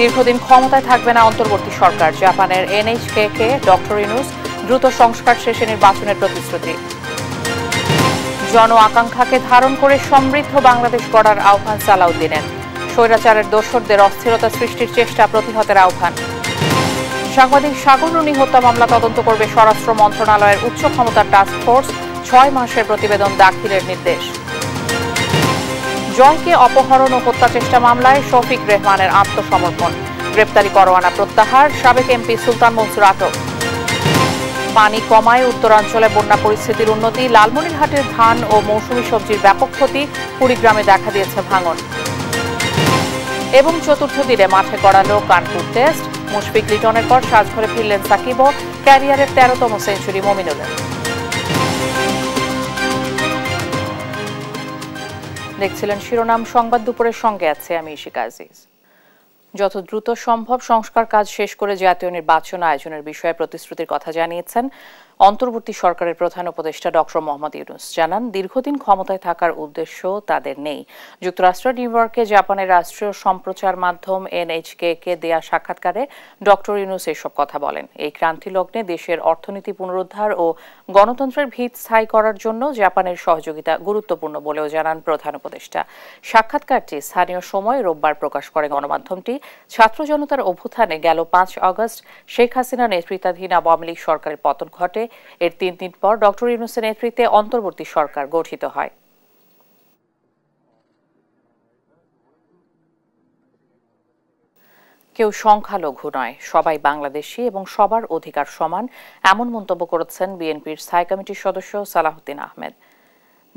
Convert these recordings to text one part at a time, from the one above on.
দীর্ঘদিন ক্ষমতায় থাকবে না অন্তর্বর্তী সরকার জাপানের এনএইচকে কে ডক্টর ইনুস দ্রুত সংস্কার শেষে নির্বাচনের প্রতিশ্রুতি জন আকাঙ্ক্ষাকে ধারণ করে সমৃদ্ধ বাংলাদেশ গড়ার আহ্বান সালাউদ্দিনের স্বৈরাচারের দোসরদের অস্থিরতা সৃষ্টির চেষ্টা প্রতিহতের আহ্বান সাংবাদিক সাগর রুনি হত্যা মামলা তদন্ত করবে স্বরাষ্ট্র মন্ত্রণালয়ের উচ্চ ক্ষমতার টাস্ক ফোর্স ছয় মাসের প্রতিবেদন দাখিলের নির্দেশ জয়কে অপহরণ ও হত্যা চেষ্টা মামলায় শফিক রেহমানের আত্মসমর্পণ গ্রেপ্তারি পরোয়ানা প্রত্যাহার সাবেক এমপি সুলতান মনসুর আটক পানি কমায় উত্তরাঞ্চলে বন্যা পরিস্থিতির উন্নতি লালমনিরহাটের ধান ও মৌসুমী সবজির ব্যাপক ক্ষতি কুড়িগ্রামে দেখা দিয়েছে ভাঙন এবং চতুর্থ দিনে মাঠে করালো কানপুর টেস্ট মুশফিক লিটনের পর সাজঘরে ফিরলেন সাকিব ক্যারিয়ারের তেরোতম সেঞ্চুরি মমিনুলের দেখছিলেন শিরোনাম সংবাদ দুপুরের সঙ্গে আছে আমি ইশিকা আজিজ যত দ্রুত সম্ভব সংস্কার কাজ শেষ করে জাতীয় নির্বাচন আয়োজনের বিষয়ে প্রতিশ্রুতির কথা জানিয়েছেন অন্তর্বর্তী সরকারের প্রধান উপদেষ্টা ডক্টর মোহাম্মদ ইউনুস জানান দীর্ঘদিন ক্ষমতায় থাকার উদ্দেশ্য তাদের নেই যুক্তরাষ্ট্র নিউইয়র্কে জাপানের রাষ্ট্রীয় সম্প্রচার মাধ্যম এনএইচকে কে দেয়া সাক্ষাৎকারে ডক্টর ইউনুস এসব কথা বলেন এই ক্রান্তিলগ্নে দেশের অর্থনীতি পুনরুদ্ধার ও গণতন্ত্রের ভিত স্থায়ী করার জন্য জাপানের সহযোগিতা গুরুত্বপূর্ণ বলেও জানান প্রধান উপদেষ্টা সাক্ষাৎকারটি স্থানীয় সময় রোববার প্রকাশ করে গণমাধ্যমটি ছাত্র জনতার অভ্যুত্থানে গেল পাঁচ অগস্ট শেখ হাসিনা নেতৃত্বাধীন আওয়ামী লীগ সরকারের পতন ঘটে এর তিন দিন পর ডক্টর ইউনুসের নেতৃত্বে অন্তর্বর্তী সরকার গঠিত হয় কেউ সংখ্যালঘু নয় সবাই বাংলাদেশি এবং সবার অধিকার সমান এমন মন্তব্য করেছেন বিএনপির স্থায়ী কমিটির সদস্য সালাহুদ্দিন আহমেদ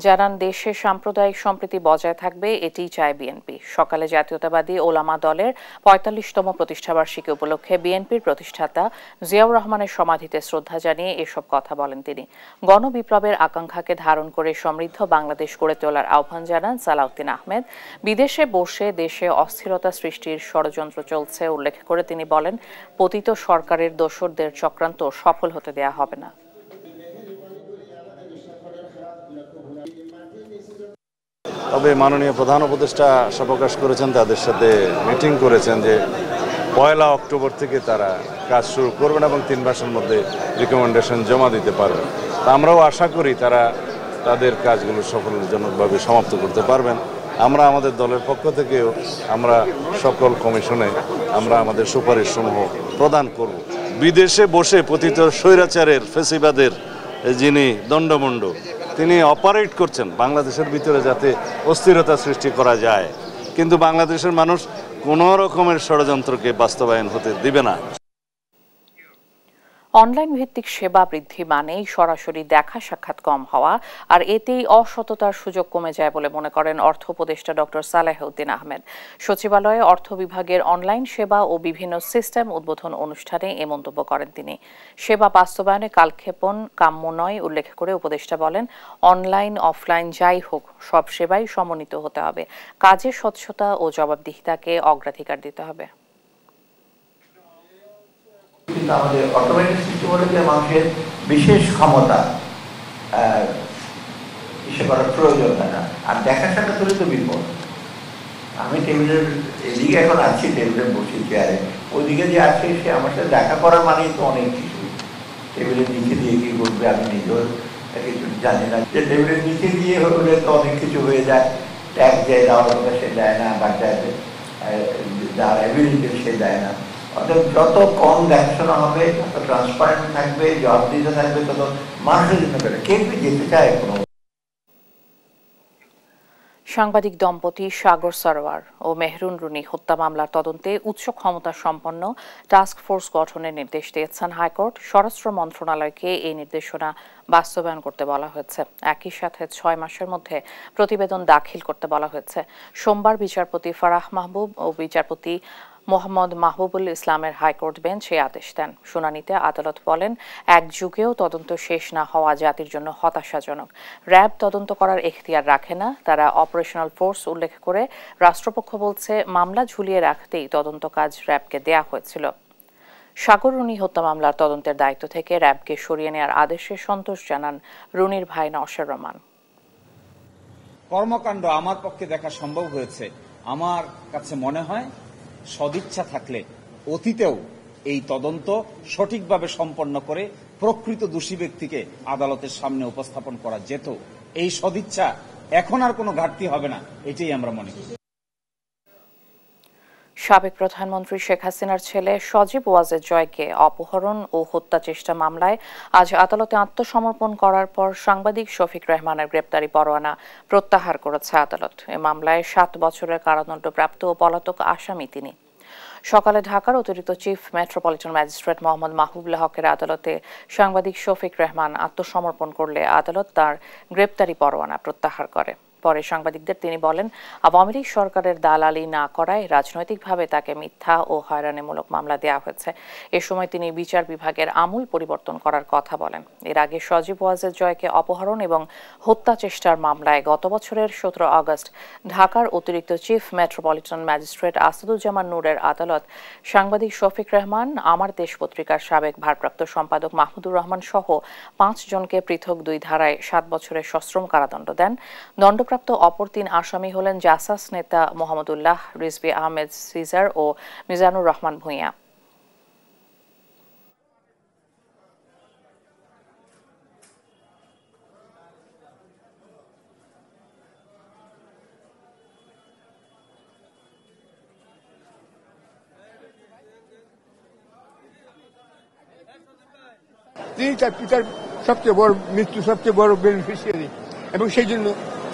জানান দেশে সাম্প্রদায়িক সম্প্রীতি বজায় থাকবে এটি চায় বিএনপি সকালে জাতীয়তাবাদী ওলামা দলের পঁয়তাল্লিশতম প্রতিষ্ঠাবার্ষিকী উপলক্ষে বিএনপির প্রতিষ্ঠাতা জিয়াউর রহমানের সমাধিতে শ্রদ্ধা জানিয়ে এসব কথা বলেন তিনি গণবিপ্লবের আকাঙ্ক্ষাকে ধারণ করে সমৃদ্ধ বাংলাদেশ গড়ে তোলার আহ্বান জানান সালাউদ্দিন আহমেদ বিদেশে বসে দেশে অস্থিরতা সৃষ্টির ষড়যন্ত্র চলছে উল্লেখ করে তিনি বলেন পতিত সরকারের দোসরদের চক্রান্ত সফল হতে দেয়া হবে না তবে মাননীয় প্রধান উপদেষ্টা আশা প্রকাশ করেছেন তাদের সাথে মিটিং করেছেন যে পয়লা অক্টোবর থেকে তারা কাজ শুরু করবেন এবং তিন মাসের মধ্যে রিকমেন্ডেশন জমা দিতে পারবেন তা আমরাও আশা করি তারা তাদের কাজগুলো সফলজনকভাবে সমাপ্ত করতে পারবেন আমরা আমাদের দলের পক্ষ থেকেও আমরা সকল কমিশনে আমরা আমাদের সুপারিশ সমূহ প্রদান করব বিদেশে বসে পতিত স্বৈরাচারের ফেসিবাদের যিনি দণ্ডমণ্ড তিনি অপারেট করছেন বাংলাদেশের ভিতরে যাতে অস্থিরতা সৃষ্টি করা যায় কিন্তু বাংলাদেশের মানুষ কোনো রকমের ষড়যন্ত্রকে বাস্তবায়ন হতে দিবে না অনলাইন ভিত্তিক সেবা বৃদ্ধি মানেই সরাসরি দেখা সাক্ষাৎ কম হওয়া আর এতেই অসততার সুযোগ কমে যায় বলে মনে করেন অর্থ উপদেষ্টা ডক্টর সালেহউদ্দিন আহমেদ সচিবালয়ে অর্থ বিভাগের অনলাইন সেবা ও বিভিন্ন সিস্টেম উদ্বোধন অনুষ্ঠানে এ মন্তব্য করেন তিনি সেবা বাস্তবায়নে কালক্ষেপণ কাম্য নয় উল্লেখ করে উপদেষ্টা বলেন অনলাইন অফলাইন যাই হোক সব সেবাই সমন্বিত হতে হবে কাজে স্বচ্ছতা ও জবাবদিহিতাকে অগ্রাধিকার দিতে হবে কিন্তু আমাদের অটোমেটিক সিস্টেম হলে মানুষের বিশেষ ক্ষমতা ইসে করার প্রয়োজন হয় না আর দেখা সাক্ষাৎ হলে তো বিপদ আমি টেবিলের এদিকে এখন আছি টেবিলে বসে চেয়ারে ওইদিকে যে আছে সে আমার সাথে দেখা করা মানেই তো অনেক কিছু টেবিলের নিচে দিয়ে কি করবে আমি নিজের কিছু জানি না যে টেবিলের নিচে দিয়ে হলে তো অনেক কিছু হয়ে যায় ট্যাক্স দেয় যাওয়ার কথা সে দেয় না বা ট্যাক্স যার অ্যাবিলিটি সে দেয় না অর্থাৎ আচ্ছা, যত কম দেখাশোনা হবে যত ট্রান্সপারেন্ট থাকবে জবাবদিহিতা থাকবে তত মানুষের জন্য কেউ যেতে চায় কোনো সাংবাদিক দম্পতি সাগর সরওয়ার ও মেহরুন রুনি হত্যা মামলার তদন্তে উচ্চ ক্ষমতা সম্পন্ন টাস্ক ফোর্স গঠনের নির্দেশ দিয়েছেন হাইকোর্ট স্বরাষ্ট্র মন্ত্রণালয়কে এই নির্দেশনা বাস্তবায়ন করতে বলা হয়েছে একই সাথে ছয় মাসের মধ্যে প্রতিবেদন দাখিল করতে বলা হয়েছে সোমবার বিচারপতি ফারাহ মাহবুব ও বিচারপতি মোহাম্মদ মাহবুবুল ইসলামের হাইকোর্ট বেঞ্চ সে আদেশ দেন শুনানিতে আদালত বলেন এক যুগেও তদন্ত শেষ না হওয়া জাতির জন্য হতাশাজনক র্যাব তদন্ত করার এখতিয়ার রাখে না তারা অপারেশনাল ফোর্স উল্লেখ করে রাষ্ট্রপক্ষ বলছে মামলা ঝুলিয়ে রাখতেই তদন্ত কাজ র্যাবকে দেয়া হয়েছিল সাগর রুনি হত্যা মামলার তদন্তের দায়িত্ব থেকে র্যাবকে সরিয়ে নেওয়ার আদেশে সন্তোষ জানান রুনির ভাই নওশের রহমান কর্মকাণ্ড আমার পক্ষে দেখা সম্ভব হয়েছে আমার কাছে মনে হয় সদিচ্ছা থাকলে অতীতেও এই তদন্ত সঠিকভাবে সম্পন্ন করে প্রকৃত দোষী ব্যক্তিকে আদালতের সামনে উপস্থাপন করা যেত এই সদিচ্ছা এখন আর কোনো ঘাটতি হবে না এটাই আমরা মনে করি সাবেক প্রধানমন্ত্রী শেখ হাসিনার ছেলে সজীব ওয়াজের জয়কে অপহরণ ও হত্যা চেষ্টা মামলায় আজ আদালতে আত্মসমর্পণ করার পর সাংবাদিক শফিক রহমানের গ্রেপ্তারি পরোয়ানা প্রত্যাহার করেছে আদালত এ মামলায় সাত বছরের কারাদণ্ডপ্রাপ্ত ও পলাতক আসামি তিনি সকালে ঢাকার অতিরিক্ত chief metropolitan magistrate Mohammad Mahbubullah হকের আদালতে সাংবাদিক শফিক রহমান আত্মসমর্পণ করলে আদালত তার গ্রেপ্তারি পরোয়ানা প্রত্যাহার করে পরে সাংবাদিকদের তিনি বলেন আওয়ামী লীগ সরকারের দালালি না করায় রাজনৈতিকভাবে তাকে মিথ্যা ও হয়রানিমূলক মামলা দেওয়া হয়েছে এ সময় তিনি বিচার বিভাগের আমূল পরিবর্তন করার কথা বলেন এর আগে সজীব ওয়াজের জয়কে অপহরণ এবং হত্যা চেষ্টার মামলায় গত বছরের সতেরো আগস্ট ঢাকার অতিরিক্ত চিফ মেট্রোপলিটন ম্যাজিস্ট্রেট আসাদুজ্জামান নূরের আদালত সাংবাদিক শফিক রহমান আমার দেশ পত্রিকার সাবেক ভারপ্রাপ্ত সম্পাদক মাহমুদুর রহমান সহ পাঁচজনকে পৃথক দুই ধারায় সাত বছরের সশ্রম কারাদণ্ড দেন দণ্ডপ্রাপ্ত অবসরপ্রাপ্ত অপর তিন আসামি হলেন জাসাস নেতা মোহাম্মদুল্লাহ রিজবি আহমেদ সিজার ও মিজানুর রহমান ভূঁইয়া তিনি তার পিতার সবচেয়ে বড় মৃত্যু সবচেয়ে বড় বেনিফিশিয়ারি এবং সেই জন্য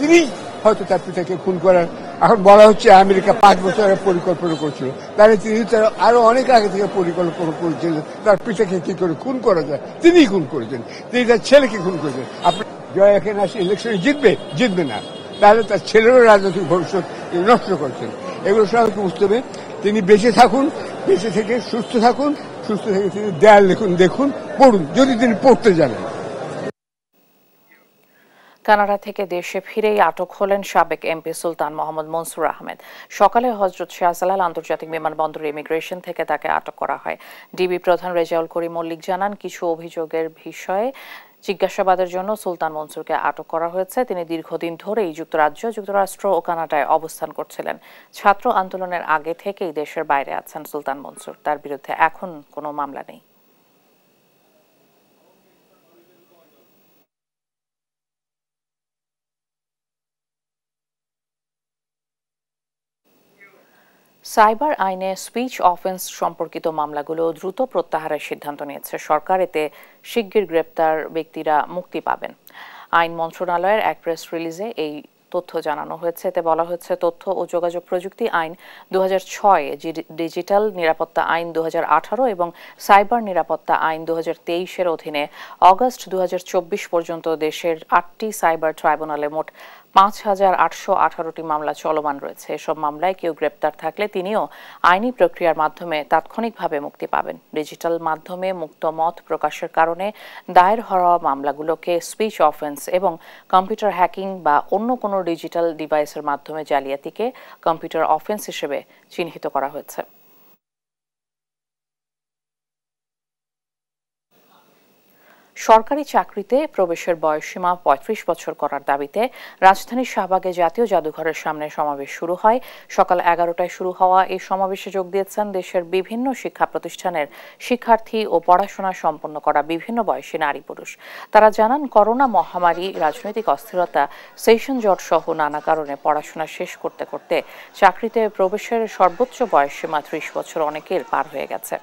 তিনি হয়তো তার পিতাকে খুন করার এখন বলা হচ্ছে আমেরিকা পাঁচ বছরের পরিকল্পনা করছিল তাহলে তিনি তার আরো অনেক আগে থেকে পরিকল্পনা করেছিলেন তার পিতাকে কি করে খুন করা যায় তিনিই খুন করেছেন তিনি তার ছেলেকে খুন করেছেন আপনি জয় এখানে আসে ইলেকশনে জিতবে জিতবে না তাহলে তার ছেলেরও রাজনৈতিক ভবিষ্যৎ নষ্ট করছেন এগুলো সবাইকে বুঝতে হবে তিনি বেঁচে থাকুন বেঁচে থেকে সুস্থ থাকুন সুস্থ থেকে তিনি দেয়াল লিখুন দেখুন পড়ুন যদি তিনি পড়তে জানেন কানাডা থেকে দেশে ফিরেই আটক হলেন সাবেক এমপি সুলতান মোহাম্মদ মনসুর আহমেদ সকালে হজরত শাহজালাল আন্তর্জাতিক বিমানবন্দর ইমিগ্রেশন থেকে তাকে আটক করা হয় ডিবি প্রধান রেজাউল করিম মল্লিক জানান কিছু অভিযোগের বিষয়ে জিজ্ঞাসাবাদের জন্য সুলতান মনসুরকে আটক করা হয়েছে তিনি দীর্ঘদিন ধরেই যুক্তরাজ্য যুক্তরাষ্ট্র ও কানাডায় অবস্থান করছিলেন ছাত্র আন্দোলনের আগে থেকেই দেশের বাইরে আছেন সুলতান মনসুর তার বিরুদ্ধে এখন কোনো মামলা নেই সাইবার আইনে স্পিচ অফেন্স সম্পর্কিত মামলাগুলো দ্রুত প্রত্যাহারের সিদ্ধান্ত নিয়েছে সরকার এতে শিগগির গ্রেপ্তার ব্যক্তিরা মুক্তি পাবেন আইন মন্ত্রণালয়ের এক প্রেস রিলিজে এই তথ্য জানানো হয়েছে এতে বলা হয়েছে তথ্য ও যোগাযোগ প্রযুক্তি আইন দু ছয় ডিজিটাল নিরাপত্তা আইন দু এবং সাইবার নিরাপত্তা আইন দু এর অধীনে অগস্ট দু পর্যন্ত দেশের আটটি সাইবার ট্রাইব্যুনালে মোট পাঁচ হাজার আটশো আঠারোটি মামলা চলমান রয়েছে এসব মামলায় কেউ গ্রেপ্তার থাকলে তিনিও আইনি প্রক্রিয়ার মাধ্যমে তাৎক্ষণিকভাবে মুক্তি পাবেন ডিজিটাল মাধ্যমে মুক্ত মত প্রকাশের কারণে দায়ের হওয়া মামলাগুলোকে স্পিচ অফেন্স এবং কম্পিউটার হ্যাকিং বা অন্য কোনো ডিজিটাল ডিভাইসের মাধ্যমে জালিয়াতিকে কম্পিউটার অফেন্স হিসেবে চিহ্নিত করা হয়েছে সরকারি চাকরিতে প্রবেশের বয়সসীমা পঁয়ত্রিশ বছর করার দাবিতে রাজধানীর শাহবাগে জাতীয় জাদুঘরের সামনে সমাবেশ শুরু হয় সকাল এগারোটায় শুরু হওয়া এই সমাবেশে যোগ দিয়েছেন দেশের বিভিন্ন শিক্ষা প্রতিষ্ঠানের শিক্ষার্থী ও পড়াশোনা সম্পন্ন করা বিভিন্ন বয়সী নারী পুরুষ তারা জানান করোনা মহামারী রাজনৈতিক অস্থিরতা সেশন জট সহ নানা কারণে পড়াশোনা শেষ করতে করতে চাকরিতে প্রবেশের সর্বোচ্চ বয়সসীমা ত্রিশ বছর অনেকের পার হয়ে গেছে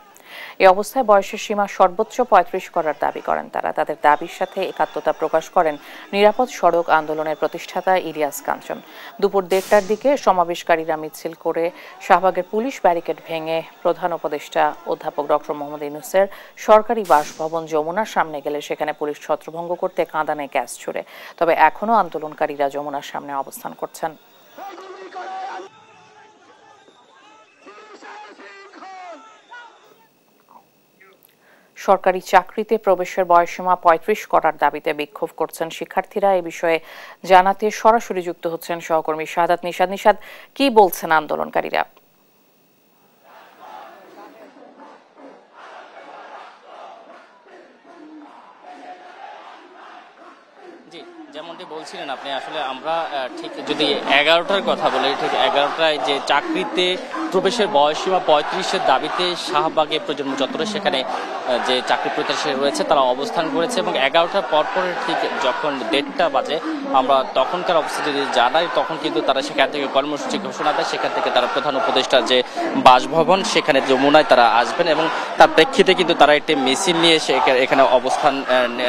এ অবস্থায় বয়সের সীমা সর্বোচ্চ পঁয়ত্রিশ করার দাবি করেন তারা তাদের দাবির সাথে একাত্মতা প্রকাশ করেন নিরাপদ সড়ক আন্দোলনের প্রতিষ্ঠাতা ইলিয়াস কাঞ্চন দুপুর দেড়টার দিকে সমাবেশকারীরা মিছিল করে শাহবাগের পুলিশ ব্যারিকেড ভেঙে প্রধান উপদেষ্টা অধ্যাপক ডক্টর মোহাম্মদ ইনুসের সরকারি বাসভবন যমুনার সামনে গেলে সেখানে পুলিশ ছত্রভঙ্গ করতে কাঁদানে গ্যাস ছুড়ে তবে এখনও আন্দোলনকারীরা যমুনার সামনে অবস্থান করছেন সরকারি চাকরিতে প্রবেশের বয়সসীমা পঁয়ত্রিশ করার দাবিতে বিক্ষোভ করছেন শিক্ষার্থীরা এ বিষয়ে জানাতে সরাসরি যুক্ত হচ্ছেন সহকর্মী সাদাত নিষাদ নিষাদ কি বলছেন আন্দোলনকারীরা বলছিলেন আপনি আসলে আমরা ঠিক যদি এগারোটার কথা বলি ঠিক এগারোটায় যে চাকরিতে প্রবেশের বয়সীমা পঁয়ত্রিশের দাবিতে শাহবাগে প্রজন্ম যতটা সেখানে যে চাকরি প্রত্যাশী রয়েছে তারা অবস্থান করেছে এবং এগারোটার পরপর ঠিক যখন দেড়টা বাজে আমরা তখনকার অবস্থা যদি জানাই তখন কিন্তু তারা সেখান থেকে কর্মসূচি ঘোষণা দেয় সেখান থেকে তারা প্রধান উপদেষ্টা যে বাসভবন সেখানে যমুনায় তারা আসবেন এবং তার প্রেক্ষিতে কিন্তু তারা একটি মিছিল নিয়ে এখানে অবস্থান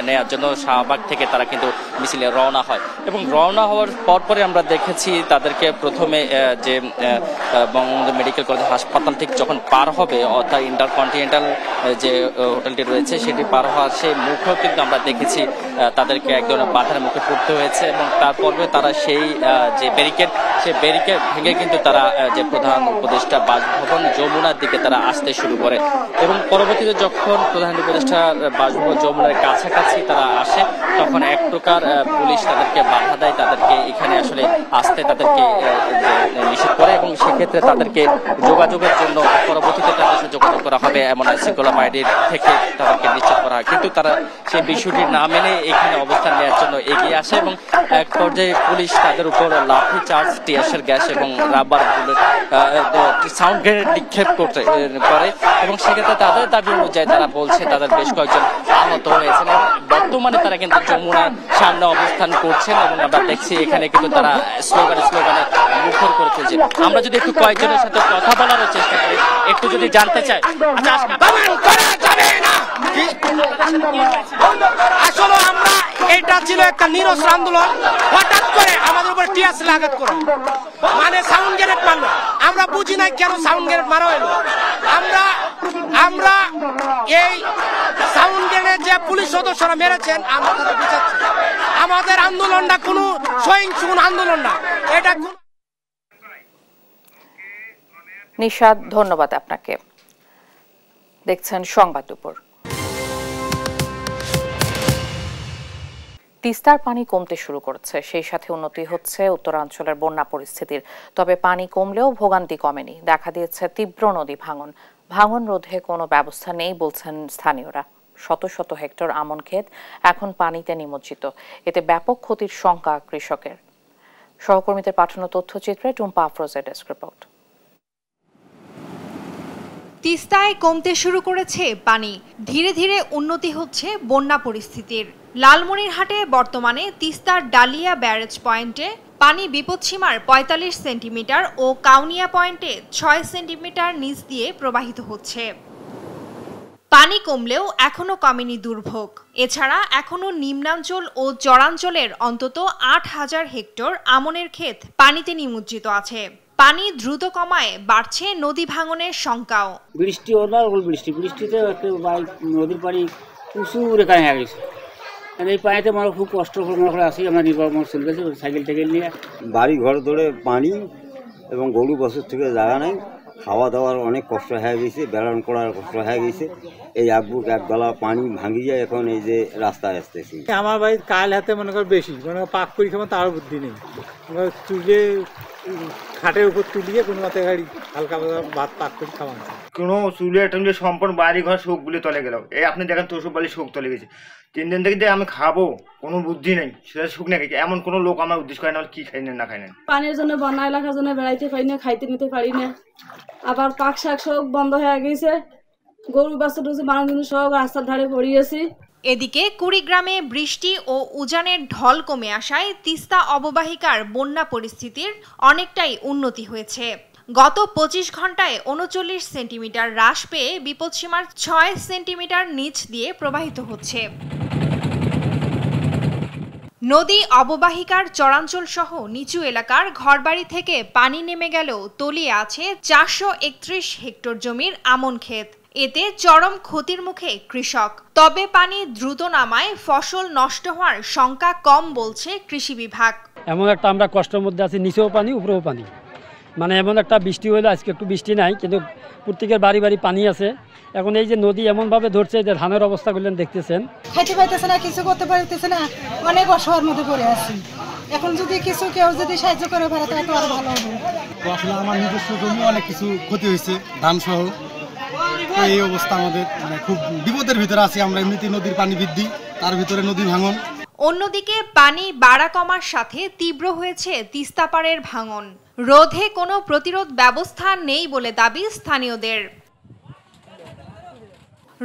নেওয়ার জন্য শাহবাগ থেকে তারা কিন্তু মিছিলে রওনা হয় এবং রওনা হওয়ার পর পরে আমরা দেখেছি তাদেরকে প্রথমে যে বঙ্গবন্ধু মেডিকেল কলেজ হাসপাতাল ঠিক যখন পার হবে অর্থাৎ ইন্টারকন্টিনেন্টাল যে হোটেলটি রয়েছে সেটি পার হওয়ার সেই মুখেও কিন্তু আমরা দেখেছি তাদেরকে এক ধরনের বাধার মুখে পড়তে হয়েছে এবং তারপরে তারা সেই যে ব্যারিকেড সেই ব্যারিকেড ভেঙে কিন্তু তারা যে প্রধান উপদেষ্টা বাসভবন যমুনার দিকে তারা আসতে শুরু করে এবং পরবর্তীতে যখন প্রধান উপদেষ্টা বাসভবন যমুনার কাছাকাছি তারা আসে তখন এক প্রকার পুলিশ তাদেরকে তাদেরকে বাধা দেয় তাদেরকে এখানে আসলে আসতে তাদেরকে নিষেধ করে এবং সেক্ষেত্রে তাদেরকে যোগাযোগের জন্য পরবর্তীতে তাদের সাথে যোগাযোগ করা হবে এমন আইনশৃঙ্খলা বাহিনীর থেকে তাদেরকে নিশ্চিত করা হয় কিন্তু তারা সেই বিষয়টি না মেনে এখানে অবস্থান নেওয়ার জন্য এগিয়ে আসে এবং এক পর্যায়ে পুলিশ তাদের উপর লাঠি চার্জ টিয়াসের গ্যাস এবং রাবার সাউন্ড গ্রেনেড নিক্ষেপ করতে করে এবং সেক্ষেত্রে তাদের দাবি অনুযায়ী তারা বলছে তাদের বেশ কয়েকজন আহত হয়েছেন বর্তমানে তারা কিন্তু যমুনার সামনে অবস্থান করছে করছেন এবং আমরা দেখছি এখানে কিন্তু তারা স্লোগান স্লোগানে মুখর করে তুলছে আমরা যদি একটু কয়েকজনের সাথে কথা বলারও চেষ্টা করি একটু যদি জানতে চাই আচ্ছা ছিল একটা নিরস্ত্র আন্দোলন হঠাৎ করে আমাদের উপরে টিয়াস আঘাত করে মানে সাউন্ড গ্যারেট মারলো আমরা বুঝি নাই কেন সাউন্ড গ্যারেট মারা হলো আমরা আমরা এই সাউন্ড গ্রেনেড যে পুলিশ সদস্যরা মেরেছেন আমাদের বিচার আমাদের আন্দোলনটা কোনো সহিংসুন আন্দোলন না এটা নিশাদ ধন্যবাদ আপনাকে দেখছেন সংবাদ উপর তিস্তার পানি কমতে শুরু করেছে সেই সাথে উন্নতি হচ্ছে উত্তরাঞ্চলের বন্যা পরিস্থিতির তবে পানি কমলেও ভোগান্তি কমেনি দেখা দিয়েছে তীব্র নদী ভাঙন ভাঙন রোধে কোনো ব্যবস্থা নেই বলছেন স্থানীয়রা শত শত হেক্টর আমন ক্ষেত এখন পানিতে নিমজ্জিত এতে ব্যাপক ক্ষতির শঙ্কা কৃষকের সহকর্মীদের পাঠানো তথ্যচিত্রে টুম্পা আফরোজের ডেস্ক রিপোর্ট তিস্তায় কমতে শুরু করেছে পানি ধীরে ধীরে উন্নতি হচ্ছে বন্যা পরিস্থিতির লালমনিরহাটে বর্তমানে তিস্তার ডালিয়া ব্যারেজ পয়েন্টে পানি বিপদসীমার ৪৫ সেন্টিমিটার ও কাউনিয়া পয়েন্টে ছয় সেন্টিমিটার নিচ দিয়ে প্রবাহিত হচ্ছে পানি কমলেও এখনও কমেনি দুর্ভোগ এছাড়া এখনও নিম্নাঞ্চল ও চরাঞ্চলের অন্তত আট হাজার হেক্টর আমনের ক্ষেত পানিতে নিমজ্জিত আছে পানি দ্রুত কমায় বাড়ছে নদী ভাঙনের শঙ্কাও বৃষ্টি অনর্গল বৃষ্টি বৃষ্টিতে নদীর পানি প্রচুর এখানে হয়ে গেছে এই পানিতে আমার খুব কষ্ট মনে করে আসি আমরা নির্ভর মনে চলতেছি সাইকেল টাইকেল নিয়ে বাড়ি ঘর ধরে পানি এবং গরু বছর থেকে জায়গা নাই খাওয়া দাওয়ার অনেক কষ্ট হয়ে গেছে বেড়ান করার কষ্ট হয়ে গেছে এই এক বুক এক গলা পানি ভাঙি যায় এখন এই যে রাস্তায় আসতেছি আমার বাড়ির কাল হাতে মনে কর বেশি মনে কর পাক পরিক্রমা তার বুদ্ধি নেই চুলে খাটের উপর তুলিয়ে কোনো মতে গাড়ি হালকা ভাত পাক করে খাওয়ানো কোনো চুলিয়ে টুলিয়ে সম্পূর্ণ বাড়ি ঘর শোকগুলি তলে গেল এই আপনি দেখেন তোষু বাড়ি শোক তলে গেছে তিন দিন থেকে আমি খাবো কোনো বুদ্ধি নেই সেটা শুক না এমন কোনো লোক আমার উদ্দেশ্য করে না কি খাই না খাই না পানির জন্য বন্যা এলাকার জন্য বেড়াইতে পারি না খাইতে নিতে পারি না আবার পাক শাক শোক বন্ধ হয়ে গেছে গরু বাচ্চা টুচু বানানোর জন্য সব রাস্তার ধারে পড়িয়েছি এদিকে কুড়িগ্রামে বৃষ্টি ও উজানের ঢল কমে আসায় তিস্তা অববাহিকার বন্যা পরিস্থিতির অনেকটাই উন্নতি হয়েছে গত পঁচিশ ঘন্টায় উনচল্লিশ সেন্টিমিটার হ্রাস পেয়ে বিপদসীমার ছয় সেন্টিমিটার নিচ দিয়ে প্রবাহিত হচ্ছে নদী অববাহিকার চরাঞ্চল সহ নিচু এলাকার ঘরবাড়ি থেকে পানি নেমে গেলেও তলিয়ে আছে চারশো হেক্টর জমির আমন ক্ষেত এতে চরম ক্ষতির মুখে কৃষক তবে পানি দ্রুত নামায় ফসল নষ্ট হওয়ার শঙ্কা কম বলছে কৃষি বিভাগ এমন একটা আমরা কষ্টের মধ্যে আছি নিচেও পানি উপরেও পানি মানে এমন একটা বৃষ্টি হলো আজকে একটু বৃষ্টি নাই কিন্তু প্রত্যেকের বাড়ি বাড়ি পানি আছে এখন এই যে নদী এমনভাবে ধরছে যে ধানের অবস্থা অবস্থাগুলো দেখতেছেন খেতে পাইতেছে না কিছু করতে পারতেছে না অনেক অসহার মধ্যে পড়ে আছি এখন যদি কিছু কেউ যদি সাহায্য করে পারে তাহলে তো আরো ভালো হবে আমার নিজস্ব জমি অনেক কিছু ক্ষতি হয়েছে ধান সহ এই অবস্থা আমাদের মানে খুব বিপদের ভিতরে আছি আমরা এমনিতে নদীর পানি বৃদ্ধি তার ভিতরে নদী ভাঙন অন্যদিকে পানি বাড়া কমার সাথে তীব্র হয়েছে তিস্তাপাড়ের ভাঙন রোধে কোনো প্রতিরোধ ব্যবস্থা নেই বলে দাবি স্থানীয়দের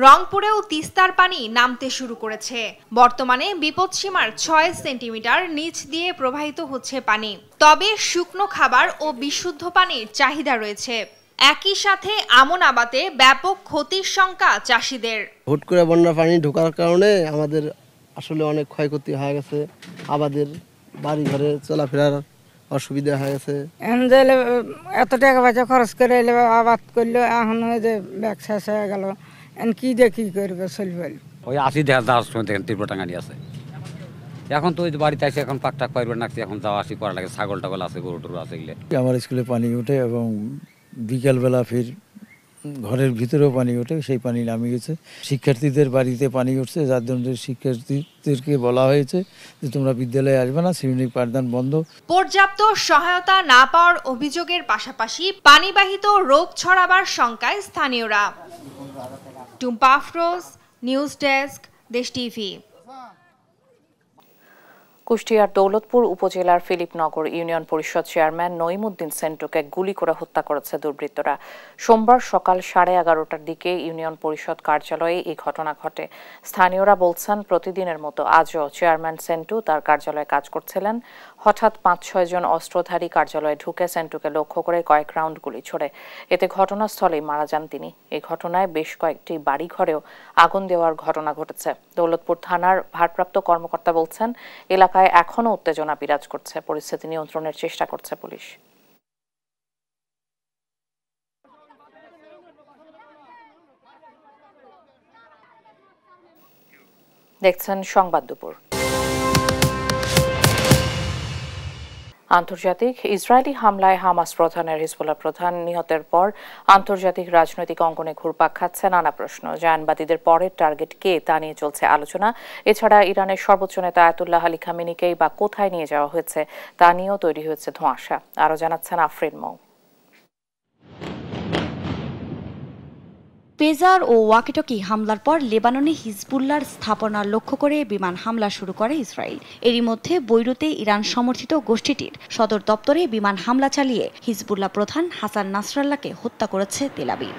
রংপুরেও তিস্তার পানি নামতে শুরু করেছে বর্তমানে বিপদসীমার ছয় সেন্টিমিটার নিচ দিয়ে প্রবাহিত হচ্ছে পানি তবে শুকনো খাবার ও বিশুদ্ধ পানির চাহিদা রয়েছে একই সাথে আমন আবাতে ব্যাপক ক্ষতির সংখ্যা চাষিদের হুট করে বন্যা পানি ঢোকার কারণে আমাদের আসলে অনেক ক্ষয়ক্ষতি হয়ে গেছে আবাদের বাড়ি ঘরে চলাফেরার অসুবিধা হয়ে গেছে যে এত টাকা পয়সা খরচ করে এলে আবাদ করলো এখন যে ব্যবসা হয়ে গেল কি দিয়ে কি করবে চলবে ওই আসি দেখা যাওয়ার সময় দেখেন তীব্র আছে এখন তো ওই বাড়িতে আসি এখন পাক টাক না নাকছে এখন যাওয়া আসি করা লাগে ছাগল টাগল আছে গরু টরু আছে আমার স্কুলে পানি উঠে এবং বিকালবেলা ফের ঘরের ভিতরেও পানি ওঠে সেই পানি নামে গেছে শিক্ষার্থীদের বাড়িতে পানি উঠছে যার জন্য শিক্ষার্থীদেরকে বলা হয়েছে যে তোমরা বিদ্যালয়ে আসবে না শ্রেণী পাঠদান বন্ধ পর্যাপ্ত সহায়তা না পাওয়ার অভিযোগের পাশাপাশি পানিবাহিত রোগ ছড়াবার শঙ্কায় স্থানীয়রা Tumpa Afroz news desk Desh TV কুষ্টিয়ার দৌলতপুর উপজেলার ফিলিপনগর ইউনিয়ন পরিষদ চেয়ারম্যান নঈমুদ্দিন সেন্টুকে গুলি করে হত্যা করেছে দুর্বৃত্তরা সোমবার সকাল সাড়ে এগারোটার দিকে ইউনিয়ন পরিষদ কার্যালয়ে এই ঘটনা ঘটে স্থানীয়রা বলছেন প্রতিদিনের মতো আজও চেয়ারম্যান সেন্টু তার কার্যালয়ে কাজ করছিলেন হঠাৎ পাঁচ ছয়জন অস্ত্রধারী কার্যালয়ে ঢুকে সেন্টুকে লক্ষ্য করে কয়েক রাউন্ড গুলি ছোড়ে এতে ঘটনাস্থলেই মারা যান তিনি এই ঘটনায় বেশ কয়েকটি বাড়ি ঘরেও আগুন দেওয়ার ঘটনা ঘটেছে দৌলতপুর থানার ভারপ্রাপ্ত কর্মকর্তা বলছেন এলাকা এলাকায় এখনও উত্তেজনা বিরাজ করছে পরিস্থিতি নিয়ন্ত্রণের চেষ্টা করছে পুলিশ দেখছেন সংবাদ দুপুর আন্তর্জাতিক ইসরায়েলি হামলায় হামাস প্রধানের হিজবুল্লাহ প্রধান নিহতের পর আন্তর্জাতিক রাজনৈতিক অঙ্গনে ঘুরপাক খাচ্ছে নানা প্রশ্ন জায়নবাদীদের পরের টার্গেট কে তা নিয়ে চলছে আলোচনা এছাড়া ইরানের সর্বোচ্চ নেতা আয়তুল্লাহ আলী খামিনিকেই বা কোথায় নিয়ে যাওয়া হয়েছে তা নিয়েও তৈরি হয়েছে ধোঁয়াশা আরও জানাচ্ছেন আফরিন মৌ পেজার ও ওয়াকিটকি হামলার পর লেবাননে হিজবুল্লার স্থাপনা লক্ষ্য করে বিমান হামলা শুরু করে ইসরায়েল এরই মধ্যে বৈরুতে ইরান সমর্থিত গোষ্ঠীটির সদর দপ্তরে বিমান হামলা চালিয়ে হিজবুল্লাহ প্রধান হাসান নাসরাল্লাহকে হত্যা করেছে তেলাবি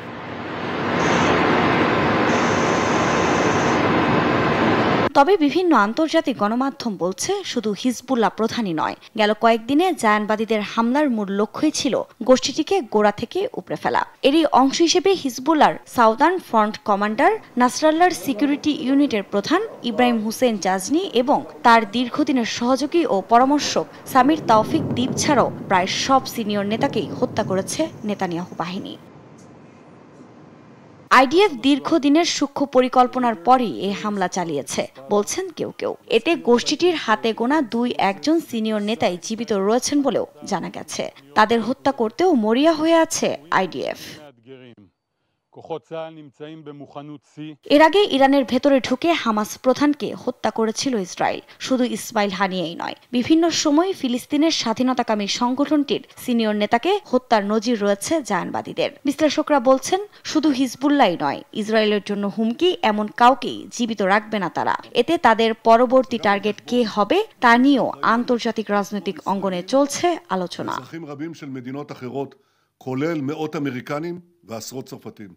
তবে বিভিন্ন আন্তর্জাতিক গণমাধ্যম বলছে শুধু হিজবুল্লাহ প্রধানই নয় গেল কয়েকদিনে জায়ানবাদীদের হামলার মূল লক্ষ্যই ছিল গোষ্ঠীটিকে গোড়া থেকে উপড়ে ফেলা এরই অংশ হিসেবে হিজবুল্লার সাউদার্ন ফ্রন্ট কমান্ডার নাসরাল্লার সিকিউরিটি ইউনিটের প্রধান ইব্রাহিম হুসেন জাজনি এবং তার দীর্ঘদিনের সহযোগী ও পরামর্শক সামির তাওফিক দ্বীপ ছাড়াও প্রায় সব সিনিয়র নেতাকেই হত্যা করেছে নেতানিয়াহু বাহিনী আইডিএফ দীর্ঘদিনের সূক্ষ্ম পরিকল্পনার পরই এ হামলা চালিয়েছে বলছেন কেউ কেউ এতে গোষ্ঠীটির হাতে গোনা দুই একজন সিনিয়র নেতাই জীবিত রয়েছেন বলেও জানা গেছে তাদের হত্যা করতেও মরিয়া হয়ে আছে আইডিএফ এর আগে ইরানের ভেতরে ঢুকে হামাস প্রধানকে হত্যা করেছিল ইসরায়েল শুধু ইসমাইল হানিয়েই নয় বিভিন্ন সময় ফিলিস্তিনের স্বাধীনতাকামী সংগঠনটির সিনিয়র নেতাকে হত্যার নজির রয়েছে জায়নবাদীদের বিশ্লেষকরা বলছেন শুধু হিজবুল্লাই নয় ইসরায়েলের জন্য হুমকি এমন কাউকেই জীবিত রাখবে না তারা এতে তাদের পরবর্তী টার্গেট কে হবে তা নিয়েও আন্তর্জাতিক রাজনৈতিক অঙ্গনে চলছে আলোচনা כולל מאות אמריקנים ועשרות צרפתים.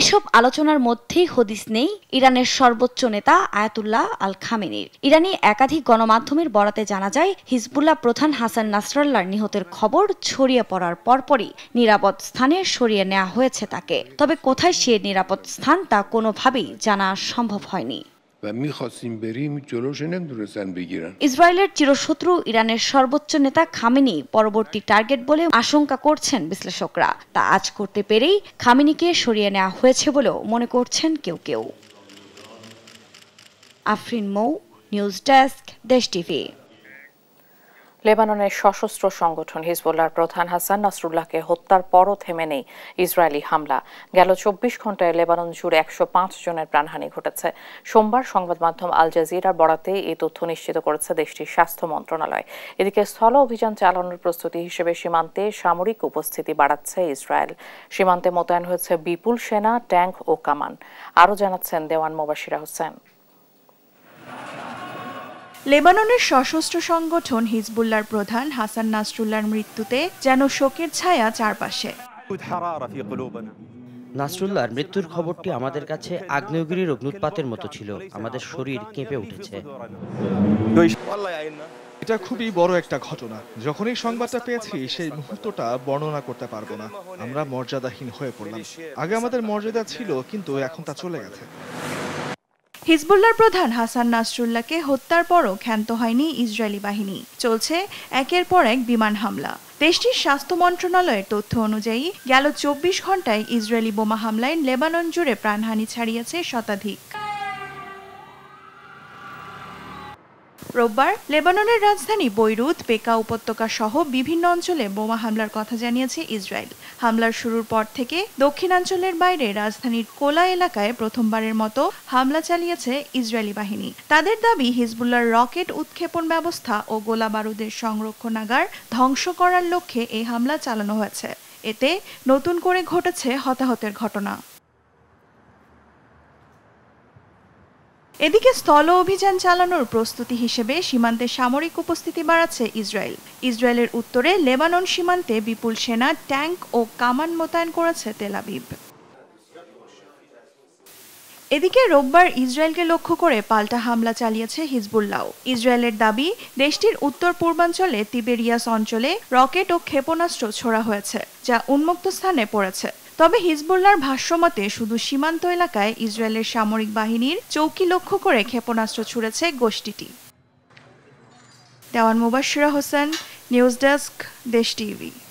এসব আলোচনার মধ্যেই হদিস নেই ইরানের সর্বোচ্চ নেতা আয়াতুল্লাহ আল খামেনির ইরানি একাধিক গণমাধ্যমের বরাতে জানা যায় হিজবুল্লাহ প্রধান হাসান নাসরাল্লার নিহতের খবর ছড়িয়ে পড়ার পরপরই নিরাপদ স্থানে সরিয়ে নেওয়া হয়েছে তাকে তবে কোথায় সে নিরাপদ স্থান তা কোনোভাবেই জানা সম্ভব হয়নি و میخواستیم بریم جلوش بگیرن ইসরায়েলের চিরশত্রু ইরানের সর্বোচ্চ নেতা খামেনি পরবর্তী টার্গেট বলে আশঙ্কা করছেন বিশ্লেষকরা তা আজ করতে পেরেই খামেনিকে সরিয়ে নেওয়া হয়েছে বলেও মনে করছেন কেউ কেউ Afrin Mou news desk Desh TV লেবাননের সশস্ত্র সংগঠন হিজবুল্লার প্রধান হাসান নাসরুল্লাহকে হত্যার পরও থেমে নেই ইসরায়েলি হামলা গেল চব্বিশ ঘন্টায় লেবানন জুড়ে একশো পাঁচ জনের প্রাণহানি ঘটেছে সোমবার সংবাদ মাধ্যম আল জাজিরার বরাতে এই তথ্য নিশ্চিত করেছে দেশটির স্বাস্থ্য মন্ত্রণালয় এদিকে স্থল অভিযান চালানোর প্রস্তুতি হিসেবে সীমান্তে সামরিক উপস্থিতি বাড়াচ্ছে ইসরায়েল সীমান্তে মোতায়েন হয়েছে বিপুল সেনা ট্যাঙ্ক ও কামান আরও জানাচ্ছেন দেওয়ান মোবাসিরা হোসেন লেবাননের সশস্ত্র সংগঠন হিজবুল্লার প্রধান হাসান নাসরুল্লার মৃত্যুতে যেন শোকের ছায়া চারপাশে নাসরুল্লাহর মৃত্যুর খবরটি আমাদের কাছে আগ্নেয়গিরির অগ্নুৎপাতের মতো ছিল আমাদের শরীর কেঁপে উঠেছে এটা খুবই বড় একটা ঘটনা যখন এই সংবাদটা পেয়েছি সেই মুহূর্তটা বর্ণনা করতে পারবো না আমরা মর্যাদাহীন হয়ে পড়লাম আগে আমাদের মর্যাদা ছিল কিন্তু এখন তা চলে গেছে হিজবুল্লার প্রধান হাসান নাসরুল্লাহকে হত্যার পরও ক্ষান্ত হয়নি ইসরায়েলি বাহিনী চলছে একের পর এক বিমান হামলা দেশটির স্বাস্থ্য মন্ত্রণালয়ের তথ্য অনুযায়ী গেল চব্বিশ ঘন্টায় ইসরায়েলি বোমা হামলায় লেবানন জুড়ে প্রাণহানি ছাড়িয়েছে শতাধিক রোববার লেবাননের রাজধানী বৈরুত বেকা উপত্যকা সহ বিভিন্ন অঞ্চলে বোমা হামলার কথা জানিয়েছে ইসরায়েল হামলার শুরুর পর থেকে দক্ষিণাঞ্চলের বাইরে রাজধানীর কোলা এলাকায় প্রথমবারের মতো হামলা চালিয়েছে ইসরায়েলি বাহিনী তাদের দাবি হিজবুল্লার রকেট উৎক্ষেপণ ব্যবস্থা ও গোলা বারুদের সংরক্ষণাগার ধ্বংস করার লক্ষ্যে এই হামলা চালানো হয়েছে এতে নতুন করে ঘটেছে হতাহতের ঘটনা এদিকে স্থল অভিযান চালানোর প্রস্তুতি হিসেবে সীমান্তে সামরিক উপস্থিতি বাড়াচ্ছে ইসরায়েল ইসরায়েলের উত্তরে লেবানন সীমান্তে বিপুল সেনা ট্যাঙ্ক ও কামান মোতায়েন করেছে তেলাবিব এদিকে রোববার ইসরায়েলকে লক্ষ্য করে পাল্টা হামলা চালিয়েছে হিজবুল্লাহ ইসরায়েলের দাবি দেশটির উত্তর পূর্বাঞ্চলে তিবেরিয়াস অঞ্চলে রকেট ও ক্ষেপণাস্ত্র ছোড়া হয়েছে যা উন্মুক্ত স্থানে পড়েছে তবে হিজবুল্লার ভাষ্যমতে শুধু সীমান্ত এলাকায় ইসরায়েলের সামরিক বাহিনীর চৌকি লক্ষ্য করে ক্ষেপণাস্ত্র ছুড়েছে গোষ্ঠীটি Dewan Mubashira Hossain news desk Desh TV